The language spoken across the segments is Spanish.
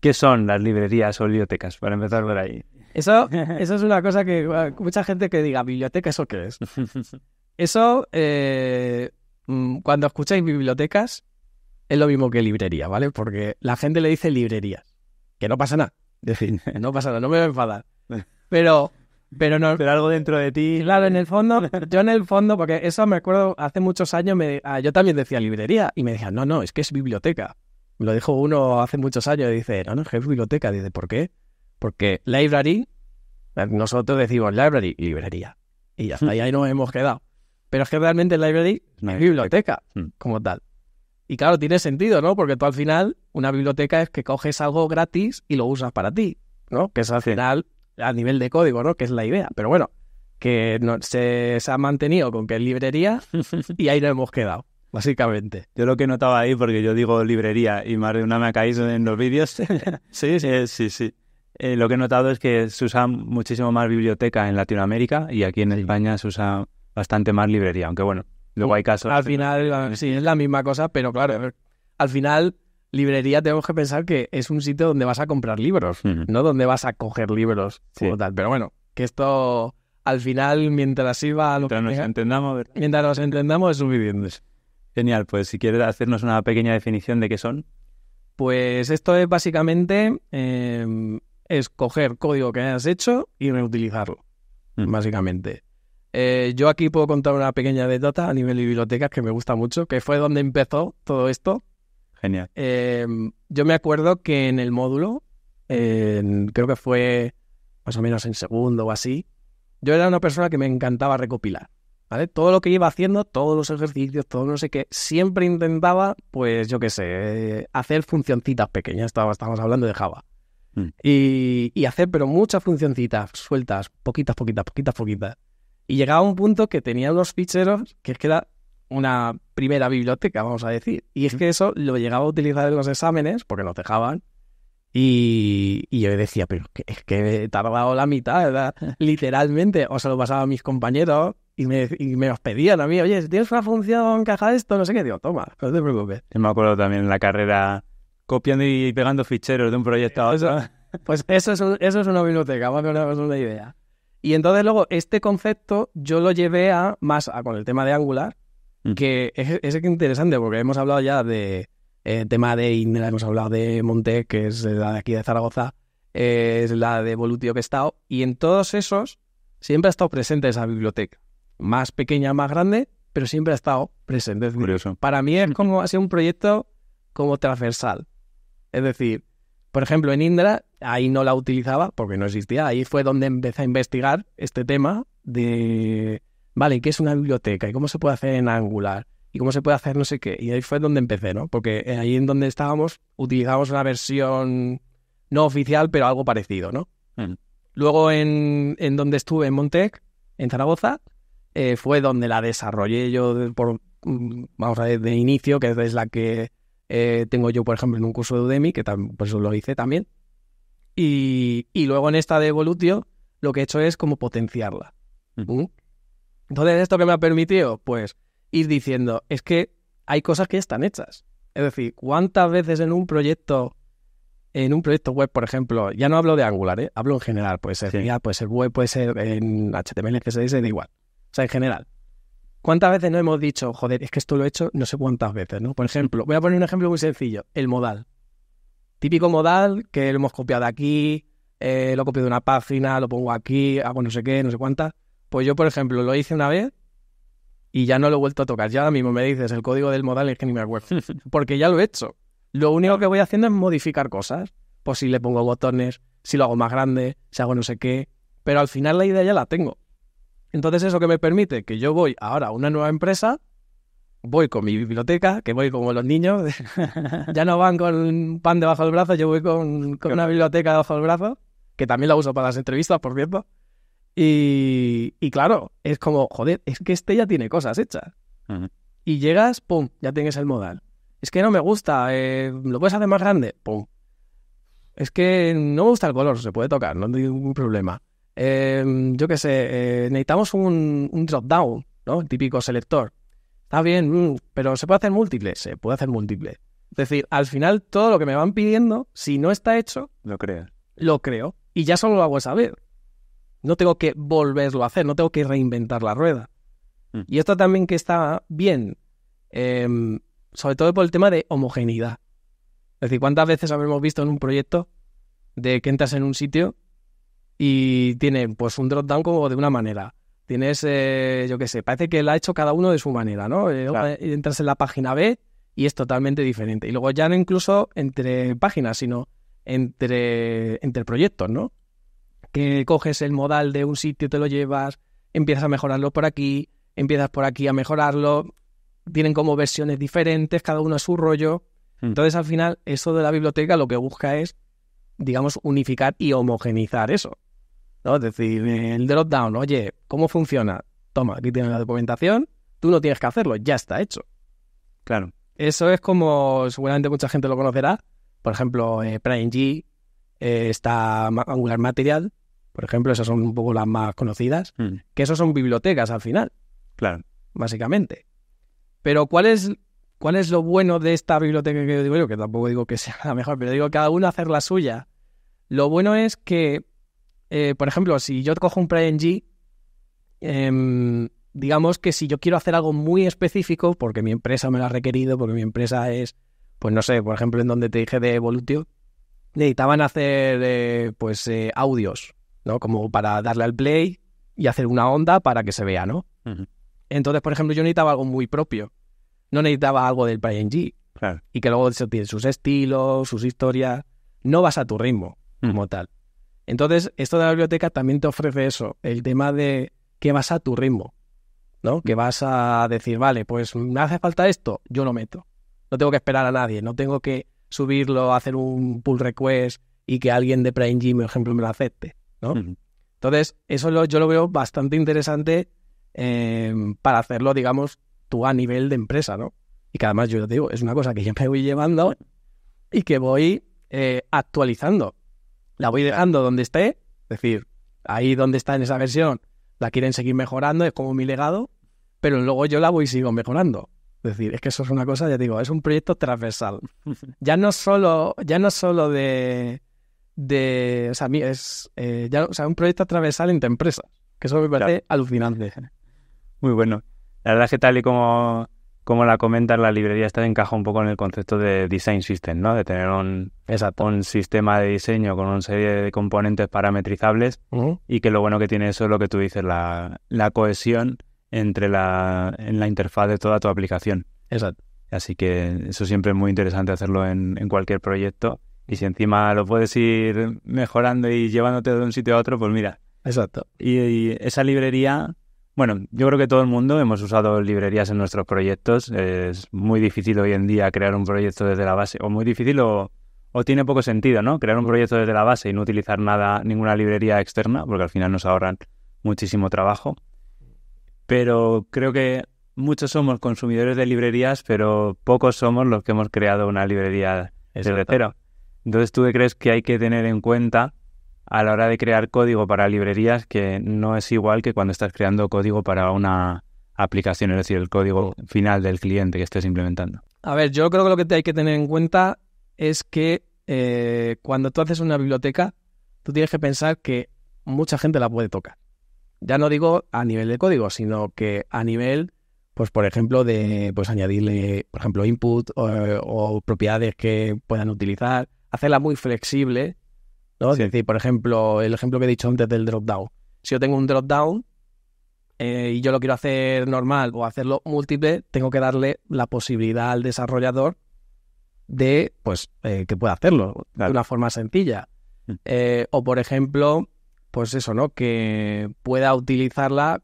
¿Qué son las librerías o bibliotecas? Para empezar por ahí. Eso, eso es una cosa que ah, mucha gente que diga, ¿biblioteca eso qué es? Eso, eh, mm, cuando escucháis bibliotecas, es lo mismo que librería, ¿vale? Porque la gente le dice librería, que no pasa nada. no pasa nada, no me voy a enfadar. Pero, pero no. Pero algo dentro de ti. Claro, en el fondo, yo en el fondo, porque eso me acuerdo hace muchos años, ah, yo también decía librería y me decían, no, no, es que es biblioteca lo dijo uno hace muchos años, dice, no, no, es biblioteca. Dice, ¿por qué? Porque library, nosotros decimos library, librería. Y hasta ahí nos hmm. hemos quedado. Pero es que realmente library es biblioteca hmm. como tal. Y claro, tiene sentido, ¿no? Porque tú al final, una biblioteca es que coges algo gratis y lo usas para ti, ¿no? Que es al final, a nivel de código, ¿no? Que es la idea. Pero bueno, que se, se ha mantenido con que es librería y ahí nos hemos quedado básicamente. Yo lo que he notado ahí, porque yo digo librería y más de una me ha caído en los vídeos. sí, sí, eh, sí, eh, lo que he notado es que se usa muchísimo más biblioteca en Latinoamérica y aquí en España se usa bastante más librería, aunque bueno, luego hay casos. Al final, ah, sí, es la misma cosa, pero claro, al final, librería tenemos que pensar que es un sitio donde vas a comprar libros, no donde vas a coger libros tal. Pero bueno, que esto al final, mientras iba lo mientras que nos entendamos, entendamos, ver mientras nos entendamos es suficiente. Genial, pues si quieres hacernos una pequeña definición de qué son. Pues esto es básicamente em, escoger código que hayas hecho y reutilizarlo, mm. básicamente. Eh, yo aquí puedo contar una pequeña anécdota a nivel de bibliotecas que me gusta mucho, que fue donde empezó todo esto. Genial. Em, yo me acuerdo que en el módulo, creo que fue más o menos en segundo o así, yo era una persona que me encantaba recopilar. ¿vale? Todo lo que iba haciendo, todos los ejercicios, todo no sé qué, siempre intentaba, pues yo qué sé, hacer funcioncitas pequeñas, estábamos, hablando de Java. Mm. Y, hacer, pero muchas funcioncitas sueltas, poquitas, poquitas, poquitas, poquitas. Y llegaba a un punto que tenía los ficheros que es que era una primera biblioteca, vamos a decir. Y es mm. que eso lo llegaba a utilizar en los exámenes, porque nos dejaban, y, y, yo decía, pero es que he tardado la mitad, ¿verdad? literalmente. O se lo pasaba a mis compañeros y me, y me los pedían a mí, oye, si tienes una función caja de esto, no sé qué, digo, toma, no te preocupes. me acuerdo también en la carrera copiando y pegando ficheros de un proyecto a otro. Pues eso es, eso es una biblioteca, vamos a menos una idea. Y entonces luego este concepto yo lo llevé a más con el tema de Angular, mm. que es, interesante porque hemos hablado ya de eh, tema de Indra, hemos hablado de Montec, que es la de aquí de Zaragoza, eh, es la de Volutio que he estado, y en todos esos siempre ha estado presente esa biblioteca más pequeña, más grande, pero siempre ha estado presente. Es Curioso. para mí es mm. como ha sido un proyecto como transversal. Es decir, por ejemplo, en Indra, ahí no la utilizaba porque no existía. Ahí fue donde empecé a investigar este tema de, vale, ¿qué es una biblioteca? ¿Y cómo se puede hacer en Angular? ¿Y cómo se puede hacer no sé qué? Y ahí fue donde empecé, ¿no? Porque eh, ahí en donde estábamos utilizábamos una versión no oficial, pero algo parecido, ¿no? Mm. Luego en, en donde estuve, en Montec, en Zaragoza, eh, fue donde la desarrollé yo por, mm, vamos a ver, de inicio, que es la que eh, tengo yo, por ejemplo, en un curso de Udemy, que también, por lo hice también. Y, luego en esta de Evolutio, lo que he hecho es como potenciarla. Entonces, ¿esto que me ha permitido? Pues ir diciendo, es que hay cosas que están hechas. Es decir, ¿cuántas veces en un proyecto, en un proyecto web, por ejemplo, ya no hablo de Angular, ¿eh? hablo en general, puede ser genial puede ser web, puede ser en HTML, CSS, da igual en general. ¿Cuántas veces no hemos dicho, joder, es que esto lo he hecho no sé cuántas veces, ¿no? Por ejemplo, voy a poner un ejemplo muy sencillo, el modal. Típico modal que lo hemos copiado aquí, eh, lo copio de una página, lo pongo aquí, hago no sé qué, no sé cuántas. Pues yo, por ejemplo, lo hice una vez y ya no lo he vuelto a tocar. Ya mismo me dices el código del modal es que ni me acuerdo. Porque ya lo he hecho. Lo único que voy haciendo es modificar cosas. Pues si le pongo botones, si lo hago más grande, si hago no sé qué. Pero al final la idea ya la tengo. Entonces, ¿eso que me permite? Que yo voy ahora a una nueva empresa, voy con mi biblioteca, que voy como los niños, ya no van con un pan debajo del brazo, yo voy con, una biblioteca debajo del brazo, que también la uso para las entrevistas, por cierto. Y, claro, es como, joder, es que este ya tiene cosas hechas. Y llegas, pum, ya tienes el modal. Es que no me gusta, eh, lo puedes hacer más grande, pum. Es que no me gusta el color, se puede tocar, no tengo ningún problema. Em, yo qué sé, eh, necesitamos un, drop-down, ¿no? El típico selector. Está bien, mm, pero ¿se puede hacer múltiple? Se puede hacer múltiple. Es decir, al final todo lo que me van pidiendo, si no está hecho... Lo creo Lo creo. Y ya solo lo hago saber. No tengo que volverlo a hacer, no tengo que reinventar la rueda. Hmm. Y esto también que está bien, em, sobre todo por el tema de homogeneidad. Es decir, ¿cuántas veces habremos visto en un proyecto de que entras en un sitio y tiene, pues un drop down como de una manera. Tienes, eh, yo qué sé, parece que la ha hecho cada uno de su manera, ¿no? Eh, eh, entras en la página B y es totalmente diferente. Y luego ya no incluso entre páginas, sino entre, entre proyectos, ¿no? Que coges el modal de un sitio, te lo llevas, empiezas a mejorarlo por aquí, empiezas por aquí a mejorarlo, tienen como versiones diferentes, cada uno a su rollo. Hmm. Entonces al final eso de la biblioteca lo que busca es, digamos, unificar y homogenizar eso. Es decir, el drop-down, oye, ¿cómo funciona? Toma, aquí tienes la documentación, tú no tienes que hacerlo, ya está hecho. Claro. Eso es como, seguramente mucha gente lo conocerá, por ejemplo, eh, Prime PrimeG, eh, está Angular Material, por ejemplo, esas son un poco las más conocidas, hmm. que eso son bibliotecas al final. Claro. Básicamente. Pero ¿cuál es, ¿cuál es lo bueno de esta biblioteca que yo digo yo? Que tampoco digo que sea la mejor, pero digo cada uno hacer la suya. Lo bueno es que eh, por ejemplo, si yo cojo un PNG, eh, em, digamos que si yo quiero hacer algo muy específico, porque mi empresa me lo ha requerido, porque mi empresa es, pues no sé, por ejemplo, en donde te dije de Volutio, necesitaban hacer eh, pues eh, audios, ¿no? Como para darle al play y hacer una onda para que se vea, ¿no? Entonces, por ejemplo, yo necesitaba algo muy propio. No necesitaba algo del PNG. Claro. Y que luego tiene sus estilos, sus historias. No vas a tu ritmo como tal. Entonces, esto de la biblioteca también te ofrece eso, el tema de que vas a tu ritmo, ¿no? Que mm. vas a decir, vale, pues me hace falta esto, yo lo meto. No tengo que esperar a nadie, no tengo que subirlo, hacer un pull request y que alguien de Prime G, por ejemplo, me lo acepte, ¿no? Mm. Entonces, eso lo, yo lo veo bastante interesante eh, para hacerlo, digamos, tú a nivel de empresa, ¿no? Y que además, yo te digo, es una cosa que yo me voy llevando y que voy eh, actualizando. La voy dejando donde esté, es decir, ahí donde está en esa versión, la quieren seguir mejorando, es como mi legado, pero luego yo la voy y sigo mejorando. Es decir, es que eso es una cosa, ya digo, es un proyecto transversal. Ya no solo, ya no solo de, de o sea, es eh, ya, o sea, un proyecto transversal entre empresas, que eso me parece alucinante. Muy bueno. La verdad es que tal y como como la comentas, la librería, está encaja un poco en el concepto de design system, ¿no? De tener un, un sistema de diseño con una serie de componentes parametrizables y que lo bueno que tiene eso es lo que tú dices, la, cohesión entre la, en la interfaz de toda tu aplicación. Exacto. Así que eso siempre es muy interesante hacerlo en, cualquier proyecto. Y si encima lo puedes ir mejorando y llevándote de un sitio a otro, pues mira. Exacto. y esa librería bueno, yo creo que todo el mundo hemos usado librerías en nuestros proyectos. Es muy difícil hoy en día crear un proyecto desde la base, o muy difícil o, tiene poco sentido, ¿no? Crear un proyecto desde la base y no utilizar nada, ninguna librería externa, porque al final nos ahorran muchísimo trabajo. Pero creo que muchos somos consumidores de librerías, pero pocos somos los que hemos creado una librería desde cero. Entonces, ¿tú qué crees que hay que tener en cuenta a la hora de crear código para librerías que no es igual que cuando estás creando código para una aplicación, es decir, el código final del cliente que estés implementando. A ver, yo creo que lo que te hay que tener en cuenta es que eh, cuando tú haces una biblioteca, tú tienes que pensar que mucha gente la puede tocar. Ya no digo a nivel de código, sino que a nivel, pues por ejemplo, de pues añadirle, por ejemplo, input o, eh, o propiedades que puedan utilizar, hacerla muy flexible ¿no? Es decir, por ejemplo, el ejemplo que he dicho antes del drop-down. Si yo tengo un drop-down eh, y yo lo quiero hacer normal o hacerlo múltiple, tengo que darle la posibilidad al desarrollador de pues eh, que pueda hacerlo de una forma sencilla. Mm. Eh, o por ejemplo, pues eso, ¿no? Que pueda utilizarla,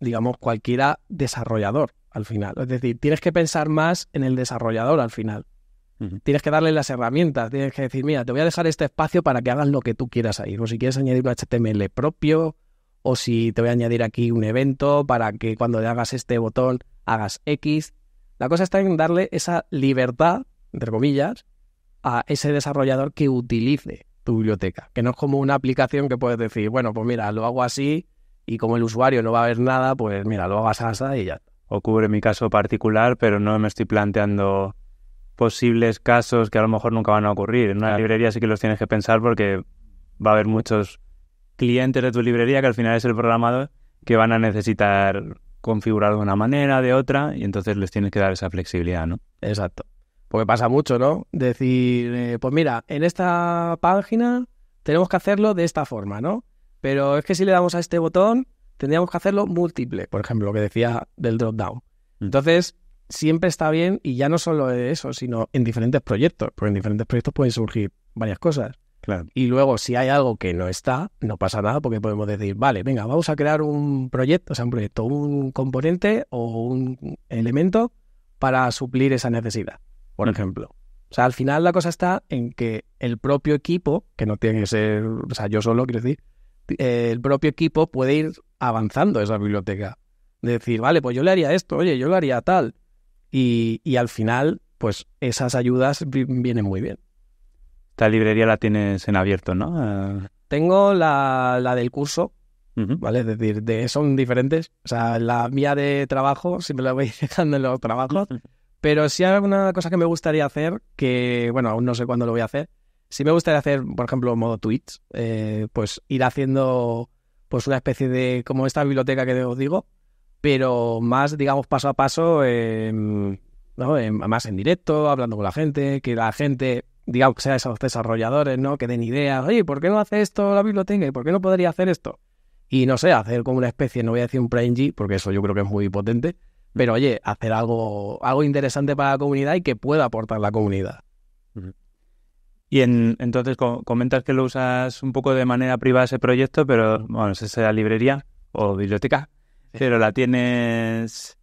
digamos, cualquiera desarrollador al final. Es decir, tienes que pensar más en el desarrollador al final. Tienes que darle las herramientas, tienes que decir, mira, te voy a dejar este espacio para que hagas lo que tú quieras ahí. O si quieres añadir un HTML propio, o si te voy a añadir aquí un evento para que cuando le hagas este botón hagas X. La cosa está en darle esa libertad, entre comillas, a ese desarrollador que utilice tu biblioteca, que no es como una aplicación que puedes decir, bueno, pues mira, lo hago así y como el usuario no va a ver nada, pues mira, lo hagas así y ya. O cubre mi caso particular, pero no me estoy planteando posibles casos que a lo mejor nunca van a ocurrir. En una librería sí que los tienes que pensar porque va a haber muchos clientes de tu librería que al final es el programador que van a necesitar configurar de una manera, de otra, y entonces les tienes que dar esa flexibilidad, ¿no? Exacto. Porque pasa mucho, ¿no? Decir, eh, pues mira, en esta página tenemos que hacerlo de esta forma, ¿no? Pero es que si le damos a este botón, tendríamos que hacerlo múltiple, por ejemplo, lo que decía del drop-down. Mm. Entonces, siempre está bien, y ya no solo eso, sino en diferentes proyectos, porque en diferentes proyectos pueden surgir varias cosas. Y luego, si hay algo que no está, no pasa nada, porque podemos decir, vale, venga, vamos a crear un proyecto, o sea, un proyecto, un componente o un elemento para suplir esa necesidad, por ejemplo. O sea, al final la cosa está en que el propio equipo, que no tiene que ser, o sea, yo solo quiero decir, eh, el propio equipo puede ir avanzando esa biblioteca. Decir, vale, pues yo le haría esto, oye, yo le haría tal y, y al final, pues esas ayudas vienen muy bien. Esta librería la tienes en abierto, ¿no? Ah. Tengo la, la, del curso, ¿vale? Es decir, de, son diferentes. O sea, la mía de trabajo, siempre la voy dejando en los trabajos. Pero si hay alguna cosa que me gustaría hacer, que, bueno, aún no sé cuándo lo voy a hacer. Si me gustaría hacer, por ejemplo, modo tweets, eh, pues ir haciendo pues una especie de, como esta biblioteca que os digo, pero más, digamos, paso a paso, em, ¿no? Em, más en directo, hablando con la gente, que la gente, digamos, que sea esos desarrolladores, ¿no? Que den ideas, oye, ¿por qué no hace esto la biblioteca? ¿Y por qué no podría hacer esto? Y no sé, hacer como una especie, no voy a decir un PrimeG, porque eso yo creo que es muy potente, pero oye, hacer algo, algo interesante para la comunidad y que pueda aportar la comunidad. Y entonces comentas que lo usas un poco de manera privada ese proyecto, pero bueno, es esa librería o biblioteca, pero la tienes...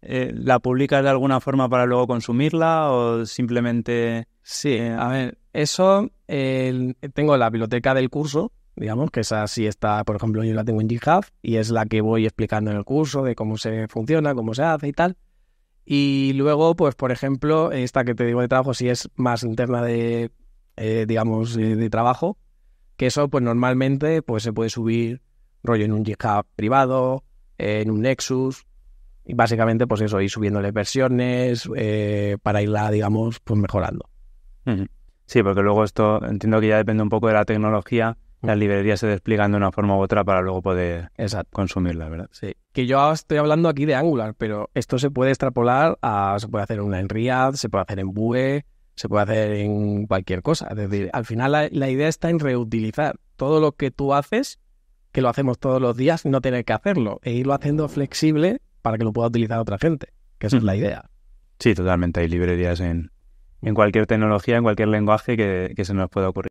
Eh, ¿La publicas de alguna forma para luego consumirla o simplemente...? Sí, a ver, eso... tengo la biblioteca del curso, digamos, que esa sí está, por ejemplo, yo la tengo en GitHub y es la que voy explicando en el curso de cómo se funciona, cómo se hace y tal. Y luego, pues, por ejemplo, esta que te digo de trabajo, si es más interna de, eh, digamos, de trabajo, que eso, pues, normalmente, pues, se puede subir rollo en un GitHub privado en un Nexus. Y básicamente, pues eso, ir subiéndole versiones eh, para irla, digamos, pues mejorando. Sí, porque luego esto entiendo que ya depende un poco de la tecnología. Las librerías se despliegan de una forma u otra para luego poder Exacto. consumirla, ¿verdad? Sí. Que yo estoy hablando aquí de Angular, pero esto se puede extrapolar Se puede hacer en React, se puede hacer en Vue, se puede hacer en cualquier cosa. Es decir, al final la idea está en reutilizar todo lo que tú haces que lo hacemos todos los días, y no tener que hacerlo e irlo haciendo flexible para que lo pueda utilizar otra gente, que esa es la idea. Sí, totalmente. Hay librerías en, cualquier tecnología, en cualquier lenguaje que se nos pueda ocurrir.